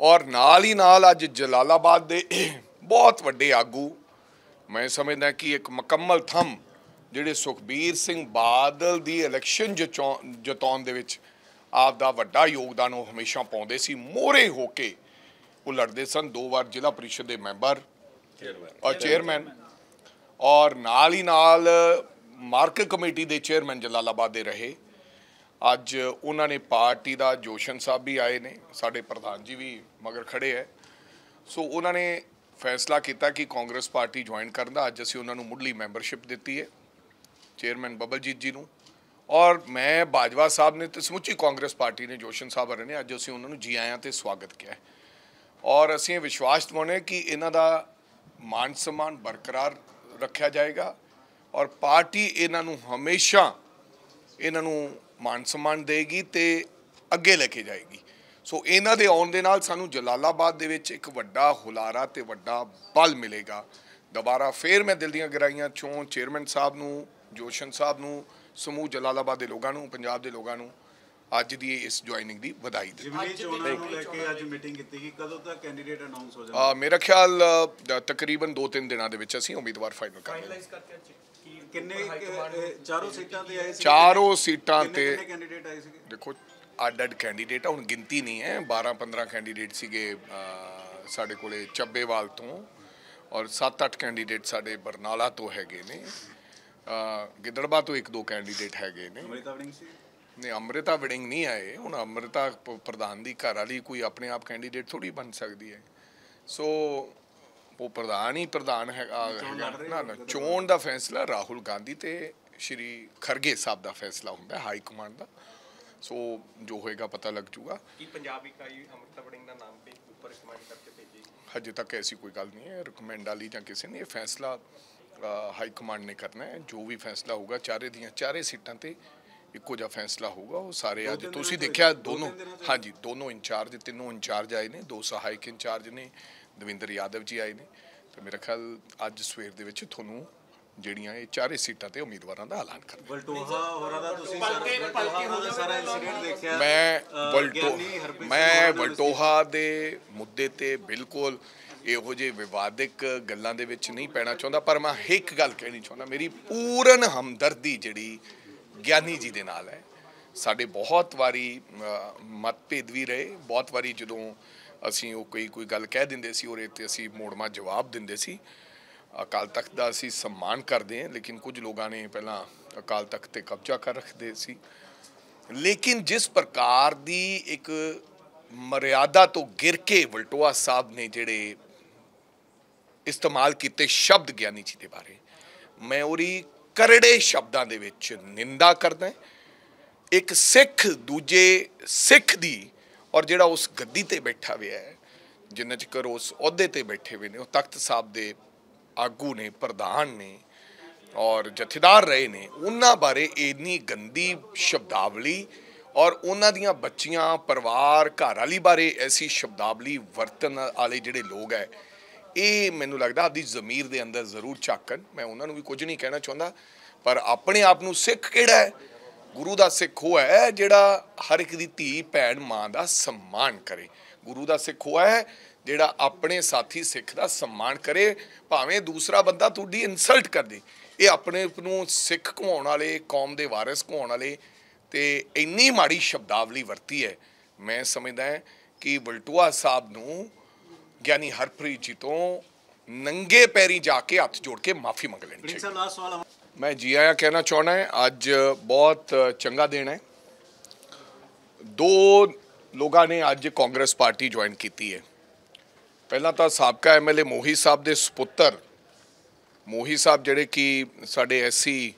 ਔਰ ਨਾਲ ਹੀ ਨਾਲ ਅੱਜ ਜਲਾਲਾਬਾਦ ਦੇ ਬਹੁਤ ਵੱਡੇ ਆਗੂ ਮੈਂ ਸਮਝਦਾ ਕਿ ਇੱਕ ਮੁਕੰਮਲ ਥੰਮ ਜਿਹੜੇ ਸੁਖਬੀਰ ਸਿੰਘ ਬਾਦਲ ਦੀ ਇਲੈਕਸ਼ਨ ਜਿਤਾਉਣ ਦੇ ਵਿੱਚ ਆਪ ਦਾ ਵੱਡਾ ਯੋਗਦਾਨ ਉਹ ਹਮੇਸ਼ਾ ਪਾਉਂਦੇ ਸੀ ਮੋਹਰੇ ਹੋ ਕੇ ਉਹ ਲੜਦੇ ਸਨ ਦੋ ਵਾਰ ਜ਼ਿਲ੍ਹਾ ਪਰਿਸ਼ਦ ਦੇ ਮੈਂਬਰ ਔਰ ਚੇਅਰਮੈਨ ਔਰ ਨਾਲ ਹੀ ਨਾਲ ਮਾਰਕ ਕਮੇਟੀ ਦੇ ਚੇਅਰਮੈਨ ਜਲਾਲਾਬਾਦ ਦੇ ਰਹੇ ਅੱਜ ਉਹਨਾਂ ਨੇ ਪਾਰਟੀ ਦਾ ਜੋਸ਼ਨ ਸਾਹਿਬ ਵੀ ਆਏ ਨੇ ਸਾਡੇ ਪ੍ਰਧਾਨ ਜੀ ਵੀ ਮਗਰ ਖੜੇ ਐ ਸੋ ਉਹਨਾਂ ਨੇ ਫੈਸਲਾ ਕੀਤਾ ਕਿ ਕਾਂਗਰਸ ਪਾਰਟੀ ਜੁਆਇਨ ਕਰਨ ਦਾ ਅੱਜ ਅਸੀਂ ਉਹਨਾਂ ਨੂੰ ਮੁੱਢਲੀ ਮੈਂਬਰਸ਼ਿਪ ਦਿੱਤੀ ਹੈ ਚੇਅਰਮੈਨ ਬਬਲਜੀਤ ਜੀ ਨੂੰ ਔਰ ਮੈਂ ਬਾਜਵਾ ਸਾਹਿਬ ਨੇ ਤੇ ਸਮੁੱਚੀ ਕਾਂਗਰਸ ਪਾਰਟੀ ਨੇ ਜੋਸ਼ਨ ਸਾਹਿਬ ਰਹੇ ਨੇ ਅੱਜ ਅਸੀਂ ਉਹਨਾਂ ਨੂੰ ਜੀ ਆਇਆਂ ਤੇ ਸਵਾਗਤ ਕੀਤਾ ਔਰ ਅਸੀਂ ਵਿਸ਼ਵਾਸ ਦਵਾਉਨੇ ਕਿ ਇਹਨਾਂ ਦਾ ਮਾਨ ਸਨਮਾਨ ਬਰਕਰਾਰ ਰੱਖਿਆ ਜਾਏਗਾ ਔਰ ਪਾਰਟੀ ਇਹਨਾਂ ਨੂੰ ਹਮੇਸ਼ਾ ਇਹਨਾਂ ਨੂੰ ਮਾਨ ਸਨਮਾਨ ਦੇਗੀ ਤੇ ਅੱਗੇ ਲੈ ਕੇ ਜਾਏਗੀ ਸੋ ਇਹਨਾਂ ਦੇ ਆਉਣ ਦੇ ਨਾਲ ਸਾਨੂੰ ਜਲਾਲਾਬਾਦ ਦੇ ਵਿੱਚ ਇੱਕ ਵੱਡਾ ਹੁਲਾਰਾ ਤੇ ਵੱਡਾ ਬਲ ਮਿਲੇਗਾ ਦੁਬਾਰਾ ਫੇਰ ਮੈਂ ਦਿਲ ਦੀਆਂ ਗਰਾਈਆਂ ਚੋਂ ਚੇਅਰਮੈਨ ਸਾਹਿਬ ਨੂੰ ਜੋਸ਼ਨ ਸਾਹਿਬ ਨੂੰ ਸਮੂਹ ਜਲਾਲਾਬਾਦ ਦੇ ਲੋਕਾਂ ਨੂੰ ਪੰਜਾਬ ਦੇ ਲੋਕਾਂ ਨੂੰ ਅੱਜ ਦੀ ਇਸ ਜੁਆਇਨਿੰਗ ਦੀ ਵਧਾਈ ਦਿੰਦੇ ਚੋਣਾਂ ਨੂੰ ਲੈ ਕੇ ਅੱਜ ਮੀਟਿੰਗ ਕੀਤੀ ਗਈ ਕਦੋਂ ਤੱਕ ਕੈਂਡੀਡੇਟ ਅਨਾਉਂਸ ਹੋ ਜਾਣਗੇ ਮੇਰਾ ਖਿਆਲ ਤਕਰੀਬਨ 2-3 ਦਿਨਾਂ ਦੇ ਵਿੱਚ ਅਸੀਂ ਉਮੀਦਵਾਰ ਫਾਈਨਲ ਕਰਾਂਗੇ ਫਾਈਨਲਾਈਜ਼ ਕਰਕੇ ਕਿੰਨੇ ਚਾਰੋਂ ਸੀਟਾਂ ਤੇ ਆਏ ਸੀ ਚਾਰੋਂ ਸੀਟਾਂ ਤੇ ਕਿੰਨੇ ਕੈਂਡੀਡੇਟ ਆਏ ਦੇਖੋ ਅੱਡ ਅੱਡ ਕੈਂਡੀਡੇਟ ਹੁਣ ਗਿਣਤੀ ਨਹੀਂ ਹੈ 12 15 ਕੈਂਡੀਡੇਟ ਸੀਗੇ ਸਾਡੇ ਕੋਲੇ ਚੱਬੇਵਾਲ ਤੋਂ ਔਰ 7-8 ਕੈਂਡੀਡੇਟ ਸਾਡੇ ਬਰਨਾਲਾ ਤੋਂ ਹੈਗੇ ਨੇ ਗਿੱਦੜਬਾ ਤੋਂ ਇੱਕ ਦੋ ਕੈਂਡੀਡੇਟ ਹੈਗੇ ਨੇ ਨਹੀਂ ਅਮ੍ਰਿਤਾ ਵਿੜਿੰਗ ਨਹੀਂ ਆਏ ਹੁਣ ਅਮ੍ਰਿਤਾ ਪ੍ਰਧਾਨ ਦੀ ਘਰ ਵਾਲੀ ਕੋਈ ਆਪਣੇ ਆਪ ਕੈਂਡੀਡੇਟ ਥੋੜੀ ਬਣ ਸਕਦੀ ਹੈ ਸੋ ਉਹ ਪ੍ਰਧਾਨ ਹੀ ਪ੍ਰਧਾਨ ਹੈਗਾ ਨਾ ਨਾ ਚੋਣ ਦਾ ਫੈਸਲਾ ਰਾਹੁਲ ਗਾਂਧੀ ਤੇ ਸ਼੍ਰੀ ਖਰਗੇ ਸਾਹਿਬ ਦਾ ਫੈਸਲਾ ਹੁੰਦਾ ਹਾਈ ਕਮਾਂਡ ਦਾ ਸੋ ਜੋ ਹੋਏਗਾ ਪਤਾ ਲੱਗ ਜੂਗਾ ਕੀ ਪੰਜਾਬ ਇਕਾਈ ਅਮਰਤਾ ਵੜਿੰਗ ਦਾ ਨਾਮ ਤੇ ਉੱਪਰ ਰਿਕਮੈਂਡ ਕਰਕੇ ਭੇਜੀ ਹਜੇ ਤੱਕ ਐਸੀ ਕੋਈ ਗੱਲ ਨਹੀਂ ਹੈ ਰਿਕਮੈਂਡ ਵਾਲੀ ਜਾਂ ਕਿਸੇ ਨੇ ਇਹ ਫੈਸਲਾ ਹਾਈ ਕਮਾਂਡ ਨੇ ਕਰਨਾ ਹੈ ਜੋ ਵੀ ਫੈਸਲਾ ਹੋਊਗਾ ਚਾਰੇ ਦੀਆਂ ਚਾਰੇ ਸੀਟਾਂ ਤੇ ਇੱਕੋ ਜਿਹਾ ਫੈਸਲਾ ਹੋਊਗਾ ਉਹ ਸਾਰੇ ਅੱਜ ਤੁਸੀਂ ਦੇਖਿਆ ਦੋਨੋਂ ਹਾਂਜੀ ਦੋਨੋਂ ਇੰਚਾਰਜ ਤਿੰਨੋਂ ਇੰਚਾਰਜ ਆਏ ਨੇ ਦੋ ਸਹਾਇਕ ਇੰਚਾਰਜ ਨੇ ਦਵਿੰਦਰ ਯਾਦਵ ਜੀ ਆਏ ਨੇ ਤੇ ਮੇਰਾ ਖਿਆਲ ਅੱਜ ਸਵੇਰ ਦੇ ਵਿੱਚ ਤੁਹਾਨੂੰ ਜਿਹੜੀਆਂ ਇਹ ਚਾਰੇ ਸੀਟਾਂ ਤੇ ਉਮੀਦਵਾਰਾਂ ਦਾ ਐਲਾਨ ਕਰ ਬਲਟੋਹਾ ਹੋਰਾਂ ਦਾ ਤੁਸੀਂ ਪਲਕੇ ਪਲਕੇ ਹੋ ਸਾਰਾ ਇਨਸੀਡੈਂਟ ਦੇਖਿਆ ਮੈਂ ਬਲਟੋ ਮੈਂ ਬਲਟੋਹਾ ਦੇ ਮੁੱਦੇ ਤੇ ਬਿਲਕੁਲ ਇਹੋ ਜਿਹੇ ਵਿਵਾਦਿਕ ਗੱਲਾਂ ਦੇ ਵਿੱਚ ਨਹੀਂ ਪੈਣਾ ਚਾਹੁੰਦਾ ਪਰ ਮੈਂ ਇੱਕ ਗੱਲ ਕਹਿਣੀ ਚਾਹੁੰਦਾ ਮੇਰੀ ਪੂਰਨ ਹਮਦਰਦੀ ਜਿਹੜੀ ਗਿਆਨੀ ਜੀ ਦੇ ਨਾਲ ਹੈ ਸਾਡੇ ਬਹੁਤ ਵਾਰੀ ਮਤਭੇਦ ਵੀ ਰਹੇ ਬਹੁਤ ਵਾਰੀ ਜਦੋਂ ਅਸੀਂ ਉਹ ਕੋਈ ਕੋਈ ਗੱਲ ਕਹਿ ਦਿੰਦੇ ਸੀ ਔਰ ਤੇ ਅਸੀਂ ਮੋੜਮਾ ਜਵਾਬ ਦਿੰਦੇ ਸੀ ਅਕਾਲ ਤਖਤ ਦਾ ਅਸੀਂ ਸਨਮਾਨ ਕਰਦੇ ਹਾਂ ਲੇਕਿਨ ਕੁਝ ਲੋਕਾਂ ਨੇ ਪਹਿਲਾਂ ਅਕਾਲ ਤਖਤ ਤੇ ਕਬਜ਼ਾ ਕਰ ਰੱਖਦੇ ਸੀ ਲੇਕਿਨ ਜਿਸ ਪ੍ਰਕਾਰ ਦੀ ਇੱਕ ਮਰਿਆਦਾ ਤੋਂ ਗਿਰ ਕੇ ਵਲਟੋਆ ਸਾਹਿਬ ਨੇ ਜਿਹੜੇ ਇਸਤੇਮਾਲ ਕੀਤੇ ਸ਼ਬਦ ਗਿਆਨੀ ਜੀ ਦੇ ਬਾਰੇ ਮੈਂ ਉਰੀ ਕਰੜੇ ਸ਼ਬਦਾਂ ਦੇ ਵਿੱਚ ਨਿੰਦਾ ਕਰਦਾ ਹੈ ਇੱਕ ਸਿੱਖ ਦੂਜੇ ਸਿੱਖ ਦੀ ਔਰ ਜਿਹੜਾ ਉਸ ਗੱਦੀ ਤੇ ਬੈਠਾ ਹੋਇਆ ਹੈ ਜਿੰਨੇ ਚਿਰ ਉਸ ਅਹੁਦੇ ਤੇ ਬੈਠੇ ਹੋਏ ਨੇ ਉਹ ਤਖਤ ਸਾਹਿਬ ਦੇ ਆਗੂ ਨੇ ਪ੍ਰਧਾਨ ਨੇ ਔਰ ਜਥੇਦਾਰ ਰਹੇ ਨੇ ਉਹਨਾਂ ਬਾਰੇ ਇੰਨੀ ਗੰਦੀ ਸ਼ਬਦਾਵਲੀ ਔਰ ਉਹਨਾਂ ਦੀਆਂ ਬੱਚੀਆਂ ਪਰਿਵਾਰ ਘਰ ਵਾਲੀ ਬਾਰੇ ਐਸੀ ਸ਼ਬਦਾਵਲੀ ਵਰਤਨ ਵਾਲੇ ਜਿਹੜੇ ਲੋਕ ਹੈ ਇਹ ਮੈਨੂੰ ਲੱਗਦਾ ਆਪਦੀ ਜ਼ਮੀਰ ਦੇ ਅੰਦਰ ਜ਼ਰੂਰ ਚਾਕਨ ਮੈਂ ਉਹਨਾਂ ਨੂੰ ਵੀ ਕੁਝ ਨਹੀਂ ਕਹਿਣਾ ਚਾਹੁੰਦਾ ਪਰ ਆਪਣੇ ਆਪ ਨੂੰ ਸਿੱਖ ਕਿਹੜਾ ਹੈ ਗੁਰੂ ਦਾ ਸਿੱਖ ਉਹ ਹੈ ਜਿਹੜਾ ਹਰ ਇੱਕ ਦੀ ਧੀ ਭੈਣ ਮਾਂ ਦਾ ਸਨਮਾਨ ਕਰੇ ਗੁਰੂ ਦਾ ਸਿੱਖ ਉਹ ਹੈ ਜਿਹੜਾ ਆਪਣੇ ਸਾਥੀ ਸਿੱਖ ਦਾ ਸਨਮਾਨ ਕਰੇ ਭਾਵੇਂ ਦੂਸਰਾ ਬੰਦਾ ਤੁਹਾਡੀ ਇਨਸਲਟ ਕਰ ਦੇ ਇਹ ਆਪਣੇ ਆਪ ਨੂੰ ਸਿੱਖ ਘਵਾਉਣ ਵਾਲੇ ਕੌਮ ਦੇ ਵਾਰਿਸ ਘਵਾਉਣ ਵਾਲੇ ਤੇ ਇੰਨੀ ਮਾੜੀ ਸ਼ਬਦਾਵਲੀ ਵਰਤੀ ਹੈ ਮੈਂ ਸਮਝਦਾ ਕਿ ਬਲਟੂਆ ਸਾਹਿਬ ਨੂੰ ਗਿਆਨੀ ਹਰਪ੍ਰੀਤ ਜੀ ਤੋਂ ਨੰਗੇ ਪੈਰੀ ਜਾ ਕੇ ਹੱਥ ਜੋੜ ਕੇ ਮਾਫੀ ਮੰਗ ਲੈਣੀ ਚਾਹੀਦੀ ਮੈਂ ਜੀ ਆਇਆ ਕਹਿਣਾ ਚਾਹਣਾ ਹੈ ਅੱਜ ਬਹੁਤ ਚੰਗਾ ਦਿਨ ਹੈ ਦੋ ਲੋਕਾਂ ਨੇ ਅੱਜ ਕਾਂਗਰਸ ਪਾਰਟੀ ਜੁਆਇਨ ਕੀਤੀ ਹੈ ਪਹਿਲਾਂ ਤਾਂ ਸਾਬਕਾ ਐਮਐਲਏ ਮੋਹੀ ਸਾਹਿਬ ਦੇ ਸੁਪੁੱਤਰ ਮੋਹੀ ਸਾਹਿਬ ਜਿਹੜੇ ਕਿ ਸਾਡੇ ਐਸਸੀ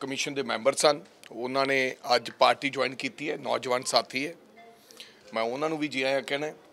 ਕਮਿਸ਼ਨ ਦੇ ਮੈਂਬਰ ਸਨ ਉਹਨਾਂ ਨੇ ਅੱਜ ਪਾਰਟੀ ਜੁਆਇਨ ਕੀਤੀ ਹੈ ਨੌਜਵਾਨ ਸਾਥੀ ਹੈ ਮੈਂ ਉਹਨਾਂ ਨੂੰ ਵੀ ਜੀ ਆਇਆਂ ਕਹਿਣਾ